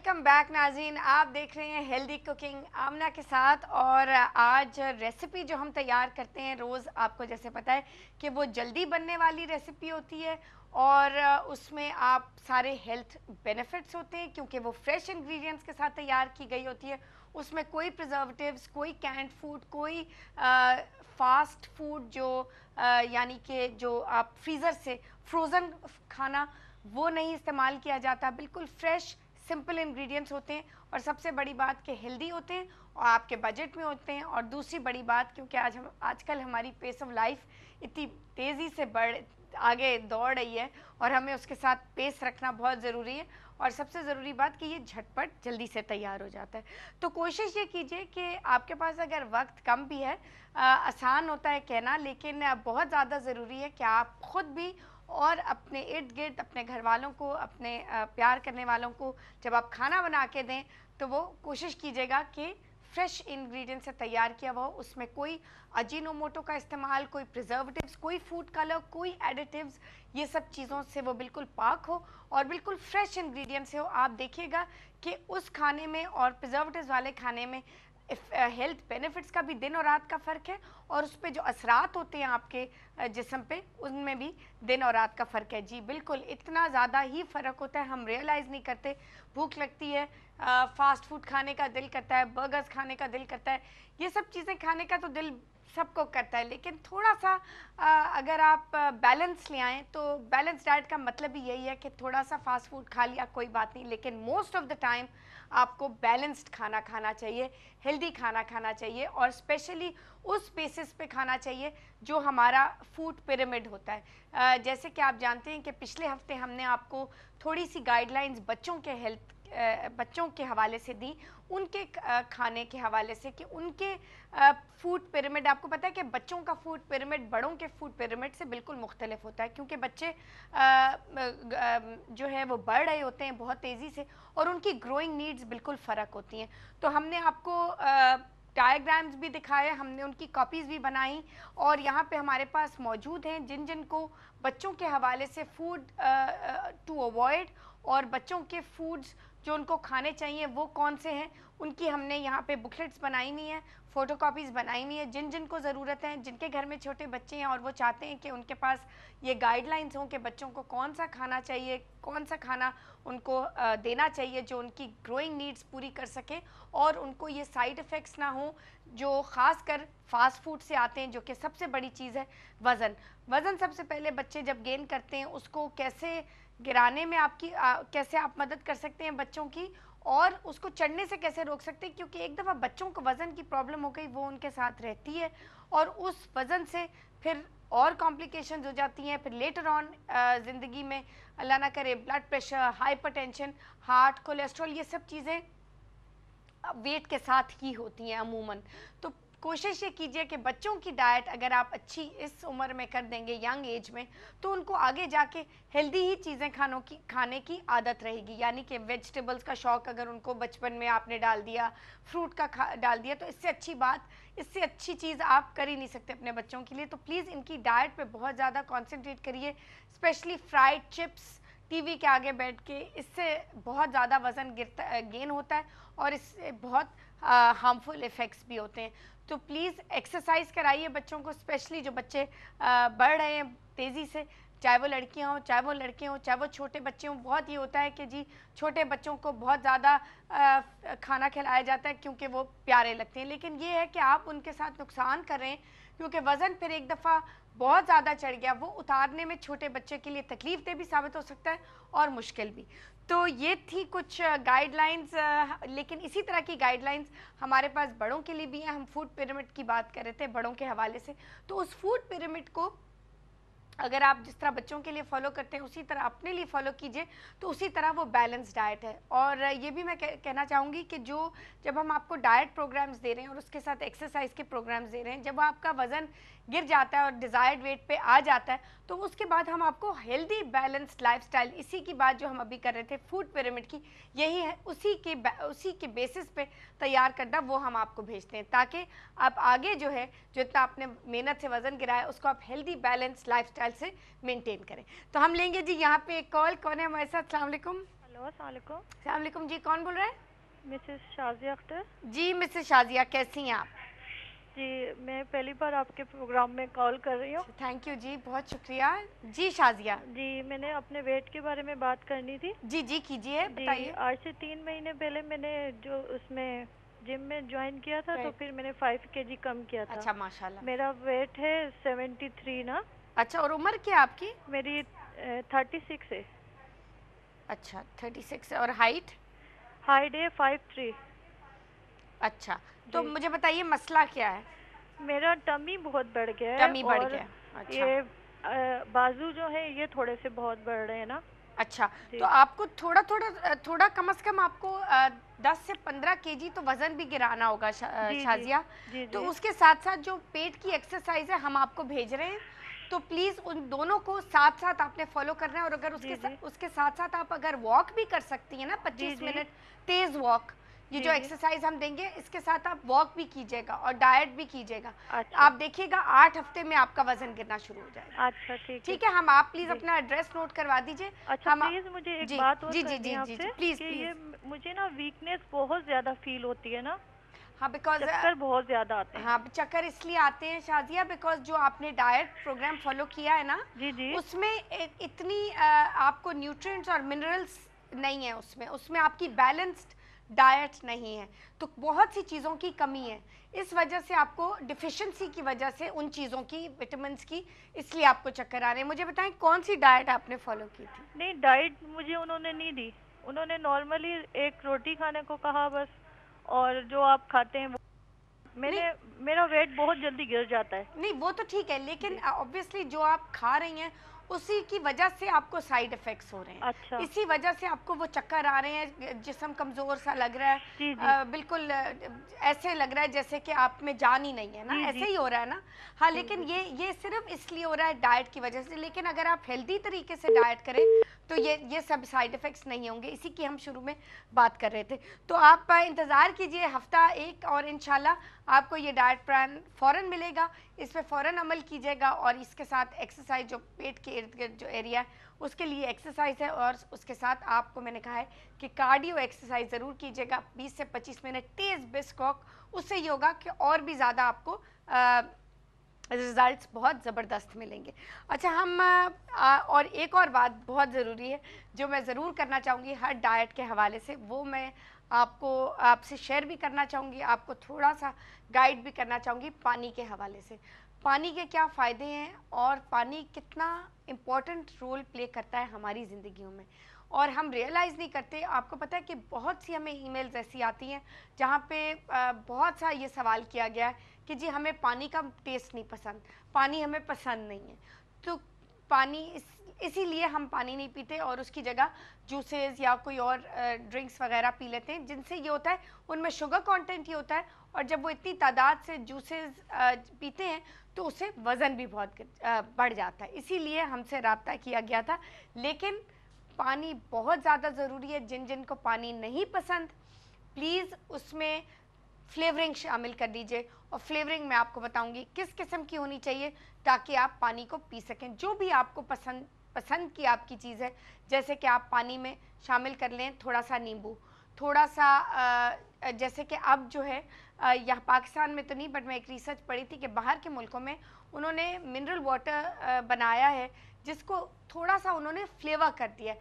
Welcome back नाजीन आप देख रहे हैं हेल्दी कुकिंग आमना के साथ और आज रेसिपी जो हम तैयार करते हैं रोज़ आपको जैसे पता है कि वो जल्दी बनने वाली रेसिपी होती है और उसमें आप सारे हेल्थ बेनिफिट्स होते हैं क्योंकि वो फ्रेश इंग्रेडिएंट्स के साथ तैयार की गई होती है उसमें कोई प्रिजर्वेटिव्स कोई कैंड फूड कोई आ, फास्ट फूड जो यानी कि जो आप फ्रीज़र से फ्रोज़न खाना वो नहीं इस्तेमाल किया जाता बिल्कुल फ्रेश सिंपल इंग्रेडिएंट्स होते हैं और सबसे बड़ी बात के हेल्दी होते हैं और आपके बजट में होते हैं और दूसरी बड़ी बात क्योंकि आज हम आजकल हमारी पेस ऑफ लाइफ इतनी तेज़ी से बढ़ आगे दौड़ रही है और हमें उसके साथ पेस रखना बहुत ज़रूरी है और सबसे ज़रूरी बात कि ये झटपट जल्दी से तैयार हो जाता है तो कोशिश ये कीजिए कि आपके पास अगर वक्त कम भी है आ, आसान होता है कहना लेकिन बहुत ज़्यादा ज़रूरी है कि आप ख़ुद भी और अपने इर्द गिर्द अपने घर वालों को अपने प्यार करने वालों को जब आप खाना बना के दें तो वो कोशिश कीजिएगा कि फ्रेश इंग्रेडिएंट से तैयार किया हुआ उसमें कोई अजीनोमोटो का इस्तेमाल कोई प्रिजर्वेटिव्स कोई फूड कलर कोई एडिटिव्स ये सब चीज़ों से वो बिल्कुल पाक हो और बिल्कुल फ्रेश इंग्रेडिएंट से हो आप देखिएगा कि उस खाने में और प्रिजर्वेटिव्स वाले खाने में हेल्थ बेनिफिट्स uh, का भी दिन और रात का फ़र्क है और उस पर जो असरात होते हैं आपके uh, जिसम पे उनमें भी दिन और रात का फ़र्क है जी बिल्कुल इतना ज़्यादा ही फ़र्क होता है हम रियलाइज़ नहीं करते भूख लगती है फास्ट uh, फूड खाने का दिल करता है बर्गर्स खाने का दिल करता है ये सब चीज़ें खाने का तो दिल सबको करता है लेकिन थोड़ा सा आ, अगर आप बैलेंस ले आएँ तो बैलेंस डाइट का मतलब ही यही है कि थोड़ा सा फास्ट फूड खा लिया कोई बात नहीं लेकिन मोस्ट ऑफ द टाइम आपको बैलेंस्ड खाना खाना चाहिए हेल्दी खाना खाना चाहिए और स्पेशली उस बेसिस पे खाना चाहिए जो हमारा फूड पिरामिड होता है जैसे कि आप जानते हैं कि पिछले हफ्ते हमने आपको थोड़ी सी गाइडलाइंस बच्चों के हेल्थ बच्चों के हवाले से दी उनके खाने के हवाले से कि उनके फूड पिरामिड आपको पता है कि बच्चों का फूड पिरामिड बड़ों के फूड पिरामिड से बिल्कुल मुख्तलिफ होता है क्योंकि बच्चे जो है वो बढ़ रहे होते हैं बहुत तेज़ी से और उनकी ग्रोइंग नीड्स बिल्कुल फ़र्क होती हैं तो हमने आपको डायग्राम्स भी दिखाए हमने उनकी कॉपीज़ भी बनाई और यहाँ पे हमारे पास मौजूद हैं जिन जिन को बच्चों के हवाले से फूड टू अवॉइड और बच्चों के फूड्स जो उनको खाने चाहिए वो कौन से हैं उनकी हमने यहाँ पे बुकलेट्स बनाई हुई हैं फ़ोटो कापीज़ बनाई हुई हैं जिन जिन को ज़रूरत है जिनके घर में छोटे बच्चे हैं और वो चाहते हैं कि उनके पास ये गाइडलाइंस हों कि बच्चों को कौन सा खाना चाहिए कौन सा खाना उनको देना चाहिए जो उनकी ग्रोइंग नीड्स पूरी कर सके और उनको ये साइड इफ़ेक्ट्स ना हों जो ख़ास कर फ़ास्ट फूड से आते हैं जो कि सबसे बड़ी चीज़ है वज़न वज़न सबसे पहले बच्चे जब गेन करते हैं उसको कैसे गिराने में आपकी आ, कैसे आप मदद कर सकते हैं बच्चों की और उसको चढ़ने से कैसे रोक सकते हैं क्योंकि एक दफ़ा बच्चों को वज़न की प्रॉब्लम हो गई वो उनके साथ रहती है और उस वज़न से फिर और कॉम्प्लिकेशन हो जाती हैं फिर लेटर ऑन ज़िंदगी में अल्लाह ना करे blood pressure hypertension heart cholesterol ये सब चीज़ें वेट के साथ ही होती हैं अमूमन तो कोशिश ये कीजिए कि बच्चों की डाइट अगर आप अच्छी इस उम्र में कर देंगे यंग एज में तो उनको आगे जाके हेल्दी ही चीज़ें खानों की खाने की आदत रहेगी यानी कि वेजिटेबल्स का शौक अगर उनको बचपन में आपने डाल दिया फ्रूट का खा डाल दिया तो इससे अच्छी बात इससे अच्छी चीज़ आप कर ही नहीं सकते अपने बच्चों के लिए तो प्लीज़ इनकी डाइट पर बहुत ज़्यादा कॉन्सेंट्रेट करिए स्पेशली फ्राइड चिप्स टीवी के आगे बैठ के इससे बहुत ज़्यादा वज़न गिरता गेन होता है और इससे बहुत हार्मफुल इफ़ेक्ट्स भी होते हैं तो प्लीज़ एक्सरसाइज कराइए बच्चों को स्पेशली जो बच्चे आ, बढ़ रहे हैं तेज़ी से चाहे वो लड़कियाँ हों चाहे वो लड़के हों चाहे वो छोटे बच्चे हों बहुत ये होता है कि जी छोटे बच्चों को बहुत ज़्यादा खाना खिलाया जाता है क्योंकि वो प्यारे लगते हैं लेकिन ये है कि आप उनके साथ नुकसान कर रहे हैं क्योंकि वज़न फिर एक दफ़ा बहुत ज़्यादा चढ़ गया वो उतारने में छोटे बच्चे के लिए तकलीफ दे भी साबित हो सकता है और मुश्किल भी तो ये थी कुछ गाइडलाइंस लेकिन इसी तरह की गाइडलाइंस हमारे पास बड़ों के लिए भी हैं हम फूड पिरामिड की बात कर रहे थे बड़ों के हवाले से तो उस फूड पिरामिड को अगर आप जिस तरह बच्चों के लिए फॉलो करते हैं उसी तरह अपने लिए फॉलो कीजिए तो उसी तरह वो बैलेंस डाइट है और ये भी मैं कहना चाहूँगी कि जो जब हम आपको डाइट प्रोग्राम्स दे रहे हैं और उसके साथ एक्सरसाइज के प्रोग्राम्स दे रहे हैं जब आपका वज़न गिर जाता है और डिज़ायर्ड वेट पे आ जाता है तो उसके बाद हम आपको हेल्दी बैलेंस्ड लाइफस्टाइल इसी की बात जो हम अभी कर रहे थे फूड पिरामिड की यही है उसी के उसी के बेसिस पे तैयार करना वो हम आपको भेजते हैं ताकि आप आगे जो है जो इतना आपने मेहनत से वज़न गिराया उसको आप हेल्दी बैलेंस लाइफ से मेनटेन करें तो हम लेंगे जी यहाँ पे एक कॉल कौन है हमारे साथ सलामकुम हेलो सलामकुम जी कौन बोल रहे हैं मिसेस शाजिया अख्तर जी मिसेस शाजिया कैसी हैं आप जी मैं पहली बार आपके प्रोग्राम में कॉल कर रही हूँ थैंक यू जी बहुत शुक्रिया जी शाजिया जी मैंने अपने वेट के बारे में बात करनी थी जी जी कीजिए बताइए आज से तीन महीने पहले मैंने जो उसमें जिम में ज्वाइन किया था तो फिर मैंने फाइव के जी कम किया था अच्छा माशाल्लाह मेरा वेट है सेवेंटी थ्री ना अच्छा और उम्र क्या आपकी मेरी थर्टी सिक्स है अच्छा थर्टी सिक्स और हाइट हाइट है फाइव थ्री अच्छा तो मुझे बताइए मसला क्या है मेरा टमी बहुत बढ़ गया है टमी बढ़ गया अच्छा। ये बाजू जो है ये थोड़े से बहुत बढ़ रहे हैं ना अच्छा तो आपको थोड़ा थोड़ा थोड़ा कम से कम आपको दस से पंद्रह के जी तो वजन भी गिराना होगा शा, जी, शाजिया जी, तो जी, उसके साथ साथ जो पेट की एक्सरसाइज है हम आपको भेज रहे हैं तो प्लीज़ उन दोनों को साथ साथ आपने फॉलो करना है और अगर उसके जी, सा, जी. उसके साथ साथ आप अगर वॉक भी कर सकती है ना 25 मिनट तेज़ वॉक ये जो एक्सरसाइज हम्म। हम देंगे इसके साथ आप वॉक भी कीजिएगा और डाइट भी कीजिएगा अच्छा। आप देखिएगा आठ हफ्ते में आपका वजन गिरना शुरू हो जाएगा अच्छा ठीक ठीक है हम आप प्लीज अपना एड्रेस नोट करवा दीजिए अच्छा हम प्लीज मुझे एक जी, बात और जी जी जी जी प्लीज ये मुझे ना वीकनेस बहुत ज्यादा फील होती है ना हाँ बिकॉज uh, चक्कर बहुत ज्यादा आते हैं हाँ चक्कर इसलिए आते हैं शादिया बिकॉज जो आपने डाइट प्रोग्राम फॉलो किया है ना जी जी उसमें इतनी uh, आपको न्यूट्रिएंट्स और मिनरल्स नहीं है उसमें उसमें आपकी बैलेंस्ड डाइट नहीं है तो बहुत सी चीज़ों की कमी है इस वजह से आपको डिफिशेंसी की वजह से उन चीज़ों की विटामिन की इसलिए आपको चक्कर आ रहे हैं मुझे बताएं कौन सी डाइट आपने फॉलो की थी नहीं डाइट मुझे उन्होंने नहीं दी उन्होंने नॉर्मली एक रोटी खाने को कहा बस और जो आप खाते हैं मैंने मेरा वेट बहुत जल्दी गिर जाता है नहीं वो तो ठीक है लेकिन ऑब्वियसली जो आप खा रही हैं उसी की वजह से आपको साइड इफेक्ट्स हो रहे हैं अच्छा। इसी वजह से आपको वो चक्कर आ रहे हैं जिसम कमजोर सा लग रहा है जी जी। आ, बिल्कुल ऐसे लग रहा है जैसे कि आप में जान ही नहीं है ना ऐसे ही हो रहा है ना हाँ लेकिन ये ये सिर्फ इसलिए हो रहा है डाइट की वजह से लेकिन अगर आप हेल्दी तरीके से डाइट करें तो ये ये सब साइड इफ़ेक्ट्स नहीं होंगे इसी की हम शुरू में बात कर रहे थे तो आप इंतज़ार कीजिए हफ्ता एक और इन आपको ये डाइट प्लान फ़ौर मिलेगा इस पर फ़ौर अमल कीजिएगा और इसके साथ एक्सरसाइज जो पेट के इर्द गिर्द जो एरिया है उसके लिए एक्सरसाइज है और उसके साथ आपको मैंने कहा है कि कार्डियो एक्सरसाइज ज़रूर कीजिएगा 20 से 25 मिनट तेज़ बिस्कॉक वॉक उससे ये होगा कि और भी ज़्यादा आपको आ, रिज़ल्ट बहुत ज़बरदस्त मिलेंगे अच्छा हम आ, और एक और बात बहुत ज़रूरी है जो मैं ज़रूर करना चाहूँगी हर डाइट के हवाले से वो मैं आपको आपसे शेयर भी करना चाहूँगी आपको थोड़ा सा गाइड भी करना चाहूँगी पानी के हवाले से पानी के क्या फ़ायदे हैं और पानी कितना इम्पोर्टेंट रोल प्ले करता है हमारी ज़िंदगियों में और हम रियलाइज़ नहीं करते आपको पता है कि बहुत सी हमें ईमेल्स ऐसी आती हैं जहाँ पे बहुत सा ये सवाल किया गया है कि जी हमें पानी का टेस्ट नहीं पसंद पानी हमें पसंद नहीं है तो पानी इस इसीलिए हम पानी नहीं पीते और उसकी जगह जूसेस या कोई और ड्रिंक्स वगैरह पी लेते हैं जिनसे ये होता है उनमें शुगर कंटेंट ही होता है और जब वो इतनी तादाद से जूसेस पीते हैं तो उससे वज़न भी बहुत बढ़ जाता है इसीलिए हमसे रबता किया गया था लेकिन पानी बहुत ज़्यादा ज़रूरी है जिन जिन को पानी नहीं पसंद प्लीज़ उसमें फ्लेवरिंग शामिल कर दीजिए और फ्लेवरिंग मैं आपको बताऊंगी किस किस्म की होनी चाहिए ताकि आप पानी को पी सकें जो भी आपको पसंद पसंद की आपकी चीज़ है जैसे कि आप पानी में शामिल कर लें थोड़ा सा नींबू थोड़ा सा जैसे कि अब जो है यहाँ पाकिस्तान में तो नहीं बट मैं एक रिसर्च पढ़ी थी कि बाहर के मुल्कों में उन्होंने मिनरल वाटर बनाया है जिसको थोड़ा सा उन्होंने फ्लेवर कर दिया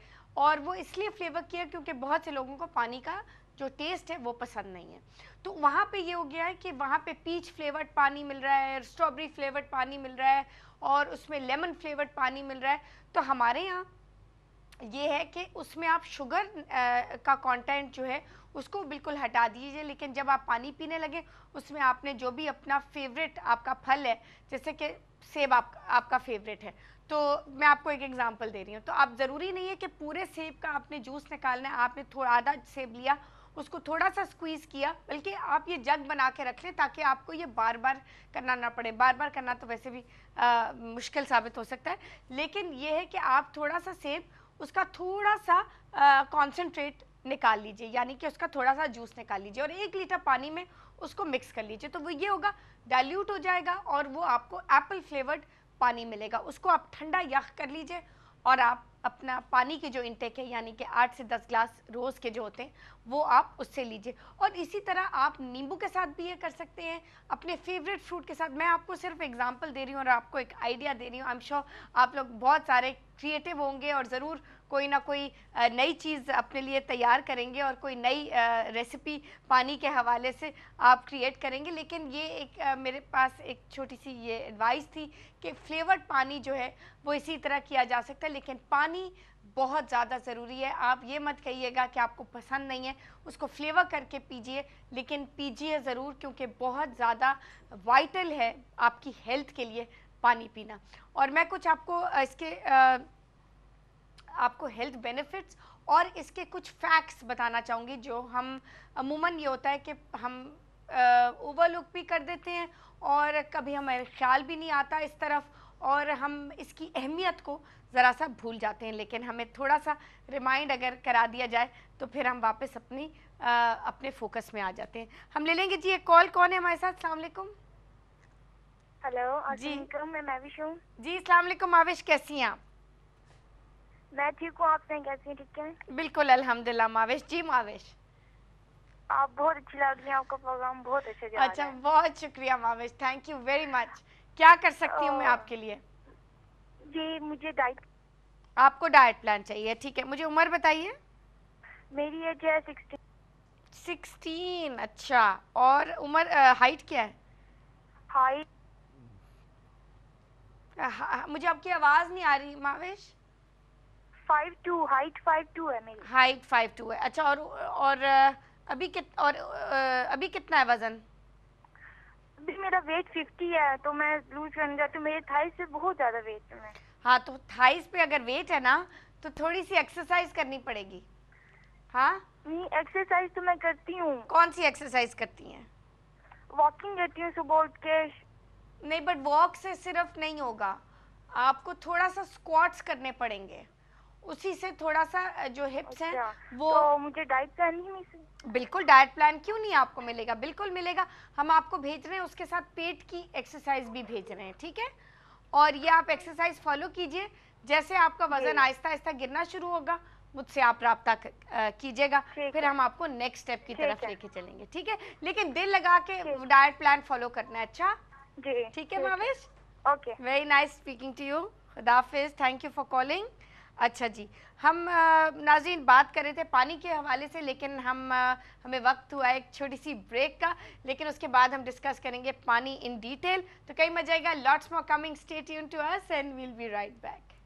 और वो इसलिए फ्लेवर किया क्योंकि बहुत से लोगों को पानी का जो टेस्ट है वो पसंद नहीं है तो वहाँ पे ये हो गया है कि वहाँ पे पीच फ्लेवर्ड पानी मिल रहा है स्ट्रॉबेरी फ्लेवर्ड पानी मिल रहा है और उसमें लेमन फ्लेवर्ड पानी मिल रहा है तो हमारे यहाँ ये है कि उसमें आप शुगर आ, का कंटेंट जो है उसको बिल्कुल हटा दीजिए लेकिन जब आप पानी पीने लगे उसमें आपने जो भी अपना फेवरेट आपका फल है जैसे कि सेब आप, आपका फेवरेट है तो मैं आपको एक एग्जांपल दे रही हूँ तो आप ज़रूरी नहीं है कि पूरे सेब का आपने जूस निकालना है आपने थोड़ा आधा सेब लिया उसको थोड़ा सा स्क्वीज़ किया बल्कि आप ये जग बना के रख लें ताकि आपको ये बार बार करना ना पड़े बार बार करना तो वैसे भी आ, मुश्किल साबित हो सकता है लेकिन ये है कि आप थोड़ा सा सेब उसका थोड़ा सा कॉन्सेंट्रेट निकाल लीजिए यानी कि उसका थोड़ा सा जूस निकाल लीजिए और एक लीटर पानी में उसको मिक्स कर लीजिए तो वो ये होगा डाइल्यूट हो जाएगा और वो आपको एप्पल फ्लेवर्ड पानी मिलेगा उसको आप ठंडा यख कर लीजिए और आप अपना पानी की जो इंटेक है यानी कि आठ से दस ग्लास रोज़ के जो होते हैं वो आप उससे लीजिए और इसी तरह आप नींबू के साथ भी ये कर सकते हैं अपने फेवरेट फ्रूट के साथ मैं आपको सिर्फ एग्जांपल दे रही हूँ और आपको एक आइडिया दे रही हूँ आई एम श्योर आप लोग बहुत सारे क्रिएटिव होंगे और ज़रूर कोई ना कोई नई चीज़ अपने लिए तैयार करेंगे और कोई नई रेसिपी पानी के हवाले से आप क्रिएट करेंगे लेकिन ये एक मेरे पास एक छोटी सी ये एडवाइस थी कि फ्लेवर्ड पानी जो है वो इसी तरह किया जा सकता है लेकिन पानी बहुत ज़्यादा ज़रूरी है आप ये मत कहिएगा कि आपको पसंद नहीं है उसको फ्लेवर करके पीजिए लेकिन पीजिए ज़रूर क्योंकि बहुत ज़्यादा वाइटल है आपकी हेल्थ के लिए पानी पीना और मैं कुछ आपको इसके आपको हेल्थ बेनिफिट्स और इसके कुछ फैक्ट्स बताना चाहूँगी जो हम अमूमन ये होता है कि हम ओवरलुक भी कर देते हैं और कभी हमें ख्याल भी नहीं आता इस तरफ और हम इसकी अहमियत को ज़रा सा भूल जाते हैं लेकिन हमें थोड़ा सा रिमाइंड अगर करा दिया जाए तो फिर हम वापस अपनी आ, अपने फोकस में आ जाते हैं हम ले लेंगे जी एक कॉल कौन है हमारे साथ सलामकुम हेलो जी मैं माविश हूँ जी सलामकुम माविश कैसी हैं आप मैं ठीक हूँ आप कैसी हैं ठीक है बिल्कुल अल्हम्दुलिल्लाह माविश जी माविश आप बहुत अच्छी लग रही हैं आपका प्रोग्राम बहुत अच्छा अच्छा बहुत शुक्रिया Mavesh thank you very much क्या कर सकती हूँ मैं आपके लिए जी मुझे डाइट आपको डाइट प्लान चाहिए ठीक है मुझे उम्र बताइए मेरी एज है सिक्सटीन अच्छा और उम्र हाइट क्या है हाइट हाँ, मुझे आपकी आवाज नहीं आ रही Mavesh five two height five two है मेरी हाइट फाइव टू है अच्छा और और अभी कित और अभी कितना है वजन अभी मेरा वेट 50 है तो मैं लूज करने जाती हूँ मेरे थाइस पे बहुत ज़्यादा वेट है हाँ तो थाइस पे अगर वेट है ना तो थोड़ी सी एक्सरसाइज करनी पड़ेगी हाँ नहीं एक्सरसाइज तो मैं करती हूँ कौन सी एक्सरसाइज करती हैं वॉकिंग करती हूँ सुबह उठ के नहीं बट वॉक से सिर्फ नहीं होगा आपको थोड़ा सा स्क्वाट्स करने पड़ेंगे उसी से थोड़ा सा जो हिप्स हैं अच्छा, वो तो मुझे डाइट प्लान नहीं बिल्कुल डाइट प्लान क्यों नहीं आपको मिलेगा बिल्कुल मिलेगा हम आपको भेज रहे हैं उसके साथ पेट की एक्सरसाइज भी भेज रहे हैं ठीक है और ये आप एक्सरसाइज फॉलो कीजिए जैसे आपका वजन आहिस्ता आहिस्ता गिरना शुरू होगा मुझसे आप रहा कीजिएगा फिर हम आपको नेक्स्ट स्टेप की तरफ लेके चलेंगे ठीक है लेकिन दिल लगा के डाइट प्लान फॉलो करना है अच्छा ठीक है Bhavesh okay very nice speaking to you खुदाफिज थैंक यू फॉर कॉलिंग अच्छा जी हम नाजीन बात कर रहे थे पानी के हवाले से लेकिन हम हमें वक्त हुआ एक छोटी सी ब्रेक का लेकिन उसके बाद हम डिस्कस करेंगे पानी इन डिटेल तो कहीं मजा आएगा लॉट्स मोर कमिंग स्टेट यून to us and we'll be right back